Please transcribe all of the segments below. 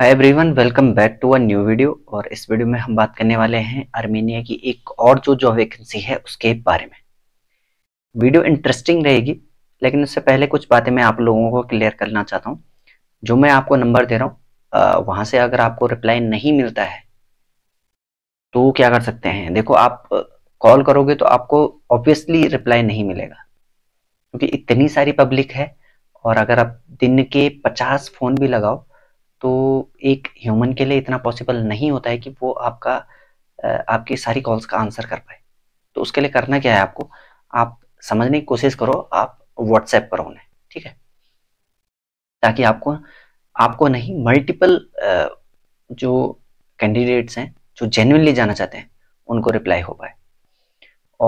hi everyone welcome back to a new video और इस video में हम बात करने वाले हैं आर्मेनिया की एक और जो जॉब वैकेंसी है उसके बारे में वीडियो इंटरेस्टिंग रहेगी लेकिन उससे पहले कुछ बातें मैं आप लोगों को क्लियर करना चाहता हूँ जो मैं आपको नंबर दे रहा हूँ वहां से अगर आपको रिप्लाई नहीं मिलता है तो क्या कर सकते हैं देखो आप कॉल करोगे तो आपको ऑब्वियसली रिप्लाई नहीं मिलेगा क्योंकि इतनी सारी पब्लिक है और अगर आप दिन के पचास फ़ोन भी लगाओ तो एक ह्यूमन के लिए इतना पॉसिबल नहीं होता है कि वो आपका आपकी सारी कॉल्स का आंसर कर पाए तो उसके लिए करना क्या है आपको आप समझने की कोशिश करो आप व्हाट्सएप करो उन्हें ठीक है ताकि आपको आपको नहीं मल्टीपल जो कैंडिडेट्स हैं जो जेन्यनली जाना चाहते हैं उनको रिप्लाई हो पाए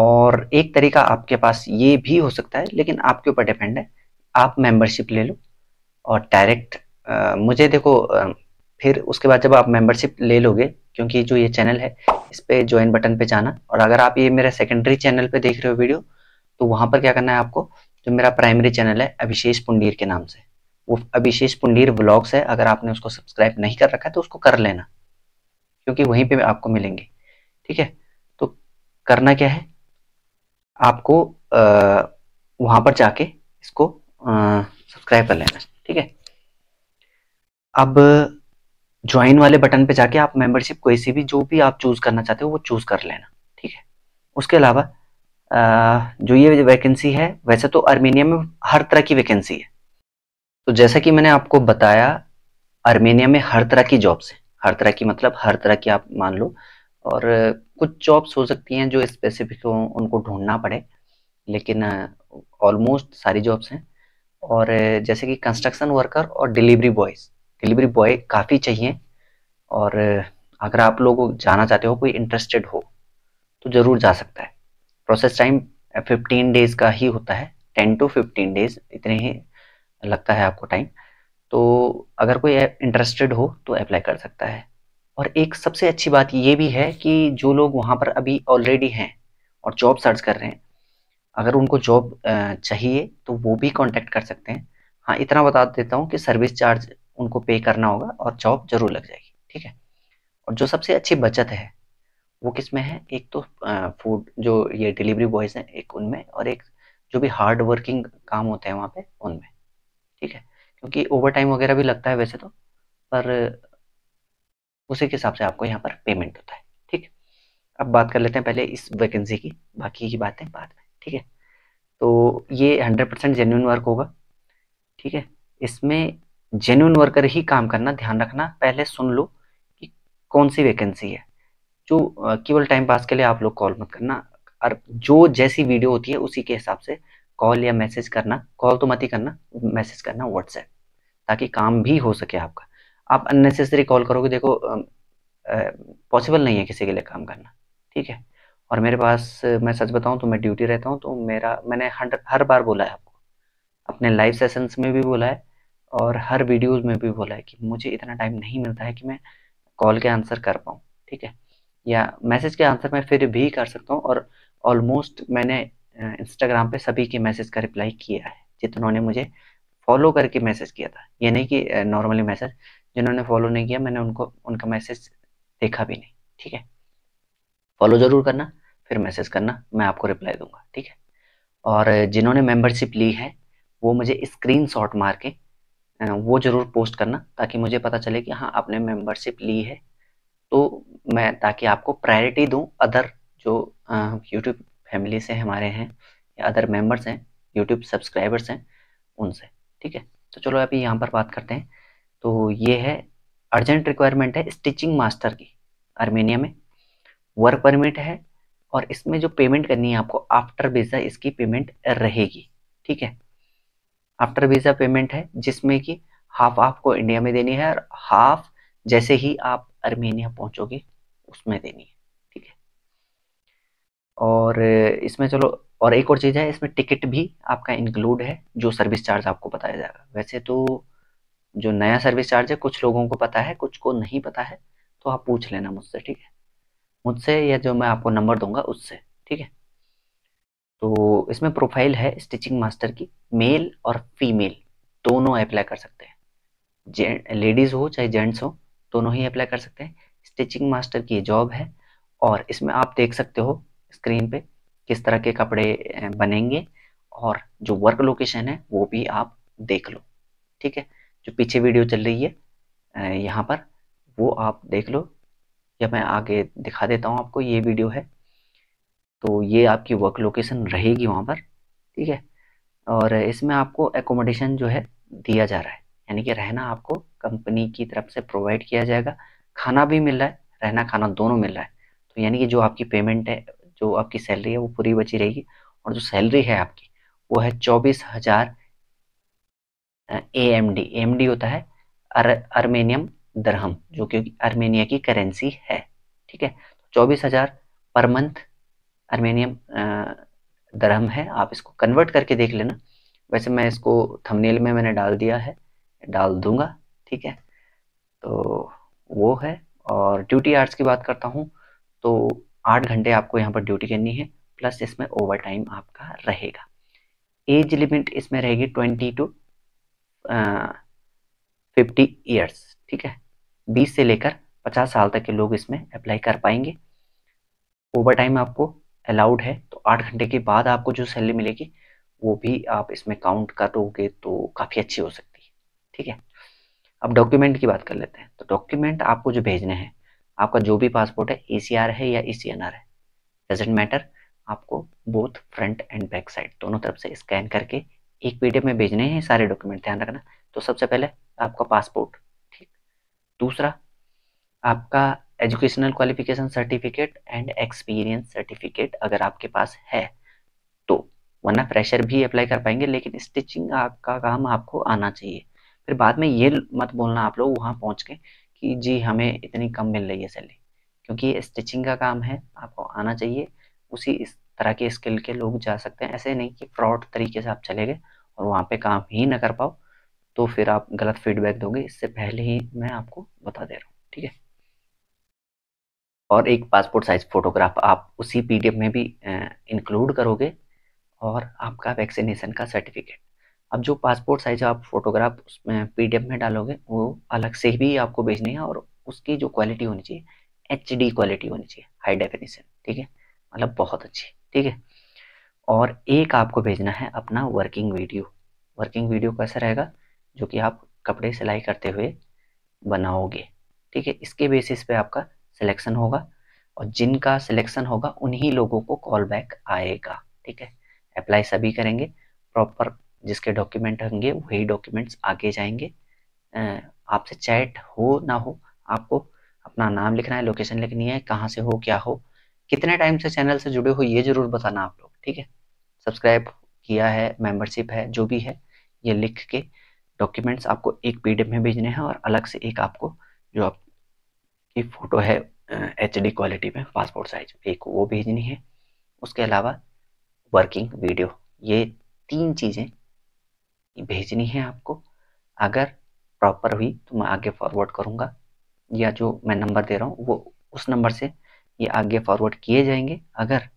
और एक तरीका आपके पास ये भी हो सकता है लेकिन आपके ऊपर डिपेंड है आप मेंबरशिप ले लो और डायरेक्ट आ, मुझे देखो आ, फिर उसके बाद जब आप मेंबरशिप ले लोगे क्योंकि जो ये चैनल है इस पर ज्वाइन बटन पे जाना और अगर आप ये मेरा सेकेंडरी चैनल पे देख रहे हो वीडियो तो वहाँ पर क्या करना है आपको जो मेरा प्राइमरी चैनल है अभिशेष पुंडीर के नाम से वो अभिशेष पुंडीर ब्लॉग्स है अगर आपने उसको सब्सक्राइब नहीं कर रखा है तो उसको कर लेना क्योंकि वहीं पे आपको मिलेंगे ठीक है तो करना क्या है आपको आ, वहाँ पर जाके इसको सब्सक्राइब कर लेना ठीक है अब ज्वाइन वाले बटन पे जाके आप मेंबरशिप कोई सी भी जो भी आप चूज़ करना चाहते हो वो चूज़ कर लेना ठीक है उसके अलावा जो ये वैकेंसी है वैसे तो आर्मेनिया में हर तरह की वैकेंसी है तो जैसा कि मैंने आपको बताया आर्मेनिया में हर तरह की जॉब्स हैं हर तरह की मतलब हर तरह की आप मान लो और कुछ जॉब्स हो सकती हैं जो स्पेसिफिक हो उनको ढूंढना पड़े लेकिन ऑलमोस्ट सारी जॉब्स हैं और जैसे कि कंस्ट्रक्शन वर्कर और डिलीवरी बॉयज़ डिलीवरी बॉय काफ़ी चाहिए और अगर आप लोग जाना चाहते हो कोई इंटरेस्टेड हो तो ज़रूर जा सकता है प्रोसेस टाइम फिफ्टीन डेज़ का ही होता है टेन टू फिफ्टीन डेज़ इतने ही लगता है आपको टाइम तो अगर कोई इंटरेस्टेड हो तो अप्लाई कर सकता है और एक सबसे अच्छी बात ये भी है कि जो लोग वहाँ पर अभी ऑलरेडी हैं और जॉब सर्च कर रहे हैं अगर उनको जॉब चाहिए तो वो भी कांटेक्ट कर सकते हैं हाँ इतना बता देता हूँ कि सर्विस चार्ज उनको पे करना होगा और जॉब जरूर लग जाएगी ठीक है और जो सबसे अच्छी बचत है वो किस में है एक तो फूड जो ये डिलीवरी बॉयज़ हैं एक उनमें और एक जो भी हार्ड वर्किंग काम होते हैं वहाँ पे उनमें ठीक है क्योंकि ओवर टाइम वगैरह भी लगता है वैसे तो पर उसी के हिसाब से आपको यहाँ पर पेमेंट होता है ठीक अब बात कर लेते हैं पहले इस वैकेंसी की बाकी की बातें बाद में ठीक है तो ये हंड्रेड परसेंट जेन्यून वर्क होगा ठीक है इसमें जेन्यून वर्कर ही काम करना ध्यान रखना पहले सुन लो कि कौन सी वैकेंसी है जो केवल टाइम पास के लिए आप लोग कॉल मत करना और जो जैसी वीडियो होती है उसी के हिसाब से कॉल या मैसेज करना कॉल तो मत ही करना मैसेज करना व्हाट्सएप ताकि काम भी हो सके आपका आप अननेसेसरी कॉल करोगे देखो पॉसिबल नहीं है किसी के लिए काम करना ठीक है और मेरे पास मैं सच बताऊं तो मैं ड्यूटी रहता हूं तो मेरा मैंने हर बार बोला है आपको अपने लाइव सेशंस में भी बोला है और हर वीडियोस में भी बोला है कि मुझे इतना टाइम नहीं मिलता है कि मैं कॉल के आंसर कर पाऊँ ठीक है या मैसेज के आंसर मैं फिर भी कर सकता हूँ और ऑलमोस्ट मैंने इंस्टाग्राम पे सभी के मैसेज का रिप्लाई किया है जितनों ने मुझे फॉलो करके मैसेज किया था ये नहीं कि नॉर्मली मैसेज जिन्होंने फॉलो नहीं किया मैंने उनको उनका मैसेज देखा भी नहीं ठीक है फॉलो ज़रूर करना फिर मैसेज करना मैं आपको रिप्लाई दूंगा ठीक है और जिन्होंने मेंबरशिप ली है वो मुझे स्क्रीन शॉट मार के वो ज़रूर पोस्ट करना ताकि मुझे पता चले कि हाँ आपने मेंबरशिप ली है तो मैं ताकि आपको प्रायोरिटी दूँ अदर जो यूट्यूब फैमिली से हमारे हैं या अदर मेंबर्स हैं यूट्यूब सब्सक्राइबर्स हैं उनसे ठीक है तो चलो अभी यहाँ पर बात करते हैं तो ये है अर्जेंट रिक्वायरमेंट है स्टिचिंग मास्टर की आर्मेनिया में वर्क परमिट है और इसमें जो पेमेंट करनी है आपको आफ्टर वीज़ा इसकी पेमेंट रहेगी ठीक है आफ्टर वीजा पेमेंट है जिसमें कि हाफ आपको इंडिया में देनी है और हाफ जैसे ही आप अर्मेनिया पहुंचोगे उसमें देनी है ठीक है और इसमें चलो और एक और चीज़ है इसमें टिकट भी आपका इंक्लूड है जो सर्विस चार्ज आपको बताया जाएगा वैसे तो जो नया सर्विस चार्ज है कुछ लोगों को पता है कुछ को नहीं पता है तो आप पूछ लेना मुझसे ठीक है मुझसे या जो मैं आपको नंबर दूंगा उससे ठीक है तो इसमें प्रोफाइल है स्टिचिंग मास्टर की मेल और फीमेल दोनों अप्लाई कर सकते हैं लेडीज़ हो चाहे जेंट्स हो दोनों ही अप्लाई कर सकते हैं स्टिचिंग मास्टर की जॉब है और इसमें आप देख सकते हो स्क्रीन पे किस तरह के कपड़े बनेंगे और जो वर्क लोकेशन है वो भी आप देख लो ठीक है जो पीछे वीडियो चल रही है यहाँ पर वो आप देख लो या मैं आगे दिखा देता हूँ आपको ये वीडियो है तो ये आपकी वर्क लोकेशन रहेगी वहाँ पर ठीक है और इसमें आपको एकोमोडेशन जो है दिया जा रहा है यानी कि रहना आपको कंपनी की तरफ से प्रोवाइड किया जाएगा खाना भी मिल रहा है रहना खाना दोनों मिल रहा है तो यानी कि जो आपकी पेमेंट है जो आपकी सैलरी है वो पूरी बची रहेगी और जो सैलरी है आपकी वो है चौबीस हज़ार A M D M D होता है अर, अर्मेनियम दरहम जो क्योंकि अर्मेनिया की करेंसी है ठीक है चौबीस हज़ार पर मंथ अर्मेनियम दरहम है आप इसको कन्वर्ट करके देख लेना वैसे मैं इसको थंबनेल में मैंने डाल दिया है डाल दूंगा ठीक है तो वो है और ड्यूटी आर्ट्स की बात करता हूँ तो आठ घंटे आपको यहाँ पर ड्यूटी करनी है प्लस इसमें ओवर टाइम आपका रहेगा एज लिमिट इसमें रहेगी ट्वेंटी टू फिफ्टी ईयर्स ठीक है बीस से लेकर पचास साल तक के लोग इसमें अप्लाई कर पाएंगे ओवर टाइम आपको अलाउड है तो आठ घंटे के बाद आपको जो सैलरी मिलेगी वो भी आप इसमें काउंट करोगे तो काफ़ी अच्छी हो सकती है ठीक है अब डॉक्यूमेंट की बात कर लेते हैं तो डॉक्यूमेंट आपको जो भेजने हैं आपका जो भी पासपोर्ट है ए है या ई e है डजेंट मैटर आपको both front and back side दोनों तरफ से स्कैन करके एक पी में भेजने हैं सारे डॉक्यूमेंट ध्यान रखना तो सबसे पहले आपका पासपोर्ट ठीक दूसरा आपका educational qualification certificate and experience certificate अगर आपके पास है तो वरना फ्रेशर भी अप्लाई कर पाएंगे लेकिन स्टिचिंग आपका काम आपको आना चाहिए फिर बाद में ये मत बोलना आप लोग वहाँ पहुँच के कि जी हमें इतनी कम मिल रही है सैलरी क्योंकि स्टिचिंग का काम है आपको आना चाहिए उसी इस तरह के स्किल के लोग जा सकते हैं ऐसे नहीं कि फ्रॉड तरीके से आप चले गए और वहाँ पे काम ही ना कर पाओ तो फिर आप गलत फीडबैक दोगे इससे पहले ही मैं आपको बता दे रहा हूँ ठीक है और एक पासपोर्ट साइज फोटोग्राफ आप उसी पीडीएफ में भी इंक्लूड करोगे और आपका वैक्सीनेशन का सर्टिफिकेट अब जो पासपोर्ट साइज आप फोटोग्राफ उसमें पीडीएफ में डालोगे वो अलग से भी आपको भेजनी है और उसकी जो क्वालिटी होनी चाहिए एच क्वालिटी होनी चाहिए हाई डेफिनेशन ठीक है मतलब बहुत अच्छी ठीक है और एक आपको भेजना है अपना वर्किंग वीडियो वर्किंग वीडियो कैसा रहेगा जो कि आप कपड़े सिलाई करते हुए बनाओगे ठीक है इसके बेसिस पे आपका सिलेक्शन होगा और जिनका सिलेक्शन होगा उन्हीं लोगों को कॉल बैक आएगा ठीक है अप्लाई सभी करेंगे प्रॉपर जिसके डॉक्यूमेंट होंगे वही डॉक्यूमेंट्स आगे जाएंगे आपसे चैट हो ना हो आपको अपना नाम लिखना है लोकेशन लिखनी है कहाँ से हो क्या हो कितने टाइम से चैनल से जुड़े हो ये जरूर बताना आप लोग ठीक है सब्सक्राइब किया है मेंबरशिप है जो भी है ये लिख के डॉक्यूमेंट्स आपको एक पीडीएफ में भेजने हैं और अलग से एक आपको जो आप की फ़ोटो है एच डी क्वालिटी में पासपोर्ट साइज एक वो भेजनी है उसके अलावा वर्किंग वीडियो ये तीन चीज़ें भेजनी है आपको अगर प्रॉपर हुई तो मैं आगे फॉरवर्ड करूँगा या जो मैं नंबर दे रहा हूँ वो उस नंबर से ये आगे फॉरवर्ड किए जाएंगे अगर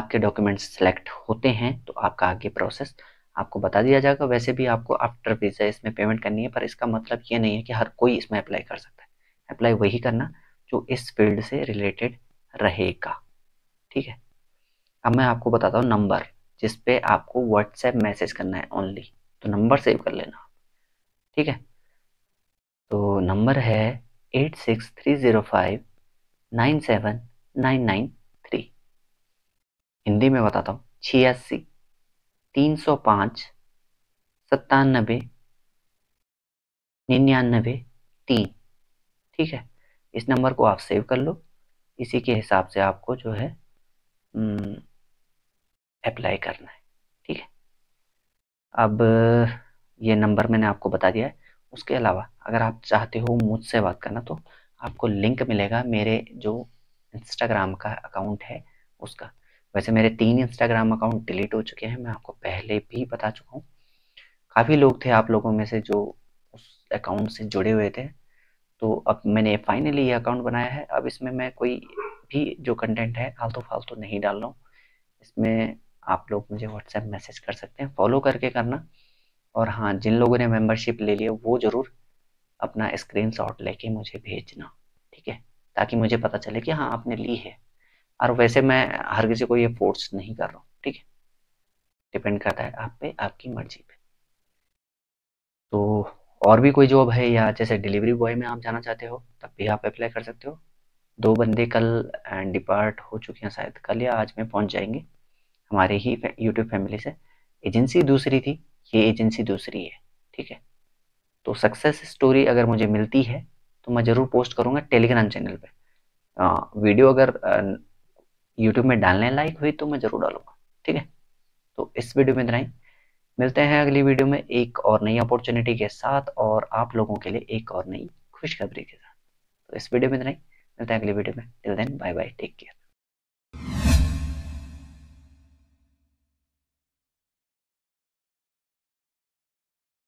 आपके डॉक्यूमेंट्स सेलेक्ट होते हैं तो आपका आगे प्रोसेस आपको बता दिया जाएगा वैसे भी आपको आफ्टर वीज़ा इसमें पेमेंट करनी है पर इसका मतलब ये नहीं है कि हर कोई इसमें अप्लाई कर सकता है अप्लाई वही करना जो इस फील्ड से रिलेटेड रहेगा ठीक है अब मैं आपको बताता हूँ नंबर जिस पे आपको व्हाट्सएप मैसेज करना है ओनली तो नंबर सेव कर लेना ठीक है तो नंबर है eight six three zero five nine seven nine nine three Hindi में बताता हूँ छियासी तीन सौ पाँच सत्तानबे निन्यानबे तीन ठीक है इस नंबर को आप सेव कर लो इसी के हिसाब से आपको जो है अप्लाई करना है ठीक है अब ये नंबर मैंने आपको बता दिया है उसके अलावा अगर आप चाहते हो मुझसे बात करना तो आपको लिंक मिलेगा मेरे जो इंस्टाग्राम का अकाउंट है उसका वैसे मेरे तीन इंस्टाग्राम अकाउंट डिलीट हो चुके हैं मैं आपको पहले भी बता चुका हूँ काफ़ी लोग थे आप लोगों में से जो उस अकाउंट से जुड़े हुए थे तो अब मैंने फाइनली ये अकाउंट बनाया है अब इसमें मैं कोई भी जो कंटेंट है फालतू फालतू नहीं डाल रहा हूँ इसमें आप लोग मुझे व्हाट्सएप मैसेज कर सकते हैं फॉलो करके करना और हाँ जिन लोगों ने मेंबरशिप ले लिया वो ज़रूर अपना स्क्रीन लेके मुझे भेजना ठीक है ताकि मुझे पता चले कि हाँ आपने ली है और वैसे मैं हर किसी को ये फोर्स नहीं कर रहा हूँ ठीक है डिपेंड करता है आप पे आपकी मर्जी पे तो और भी कोई जॉब है या जैसे डिलीवरी बॉय में आप जाना चाहते हो तब भी आप अप्लाई कर सकते हो दो बंदे कल डिपार्ट हो चुके हैं शायद कल या आज में पहुंच जाएंगे हमारे ही यूट्यूब फैमिली से एजेंसी दूसरी थी ये एजेंसी दूसरी है ठीक है तो सक्सेस स्टोरी अगर मुझे मिलती है तो मैं ज़रूर पोस्ट करूँगा टेलीग्राम चैनल पर वीडियो अगर यूट्यूब में डालने लाइक हुई तो मैं ज़रूर डालूँगा ठीक है तो इस वीडियो में इतना ही मिलते हैं अगली वीडियो में एक और नई अपॉर्चुनिटी के साथ और आप लोगों के लिए एक और नई खुशखबरी के साथ तो इस वीडियो में इतना ही मिलते हैं अगली वीडियो में till then bye bye take care